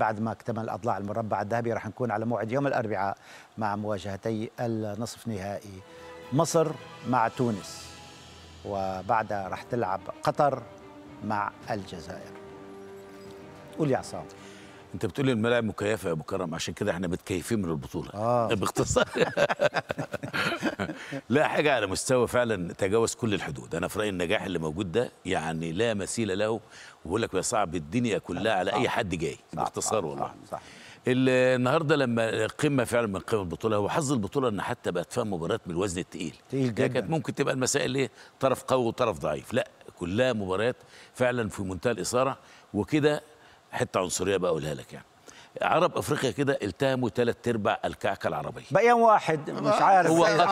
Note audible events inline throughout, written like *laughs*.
بعد ما اكتمل اضلاع المربع الذهبي راح نكون على موعد يوم الاربعاء مع مواجهتي النصف نهائي مصر مع تونس وبعدها راح تلعب قطر مع الجزائر قول يا عصام انت بتقول الملاعب مكيفه يا ابو كرم عشان كده احنا متكيفين من البطوله آه. *laughs* باختصار *laughs* لا حاجه على مستوى فعلا تجاوز كل الحدود انا في رايي النجاح اللي موجود ده يعني لا مثيل له وبقول لك يا صعب الدنيا كلها على اي حد جاي باختصار والله صح, صح. النهارده لما قمه فعلا من قمة البطوله هو حظ البطوله ان حتى بقت فيها مباريات بالوزن الثقيل تقيل جدا كانت ممكن تبقى المسائل ايه طرف قوي وطرف ضعيف لا كلها مباريات فعلا في منتهى الاثاره وكده حته عنصريه بقى اقولها لك يعني عرب افريقيا كده التهموا ثلاث ارباع الكعكه العربيه بقيان واحد مش عارف هو اللي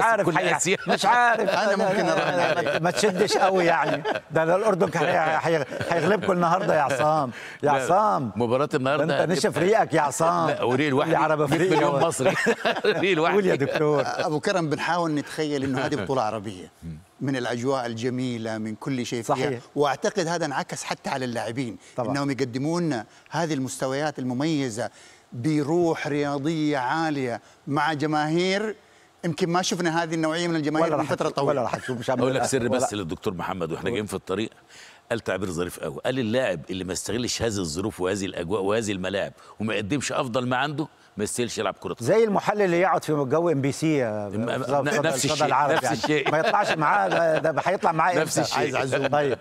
عارف كل مش عارف انا ممكن أنا ما تشدش قوي يعني ده الاردن هيغلبكم النهارده يا عصام يا عصام مباراه النهارده انت نشف ريقك يا عصام لا وريق الواحد عرب افريقيا مليون مصري *laughs* ريق الواحد قول يا دكتور ابو كرم بنحاول نتخيل انه هذه بطوله عربيه من الاجواء الجميله من كل شيء فيها صحيح. واعتقد هذا انعكس حتى على اللاعبين طبعا. انهم يقدمون هذه المستويات المميزه بروح رياضيه عاليه مع جماهير يمكن ما شفنا هذه النوعيه من الجماهير من فتره طويله ولا راح اقول لك سر بس للدكتور محمد واحنا جايين في الطريق قال تعبير ظريف قوي قال اللاعب اللي ما استغلش هذه الظروف وهذه الاجواء وهذه الملاعب وما يقدمش افضل ما عنده ما يستاهلش يلعب كره زي المحلل اللي يقعد في جو ام بي سي آه، نفس الشيء نفس يعني. الشيء ما يطلعش معاه آه، ده هيطلع معاه نفس الشيء عايز عزوم طيب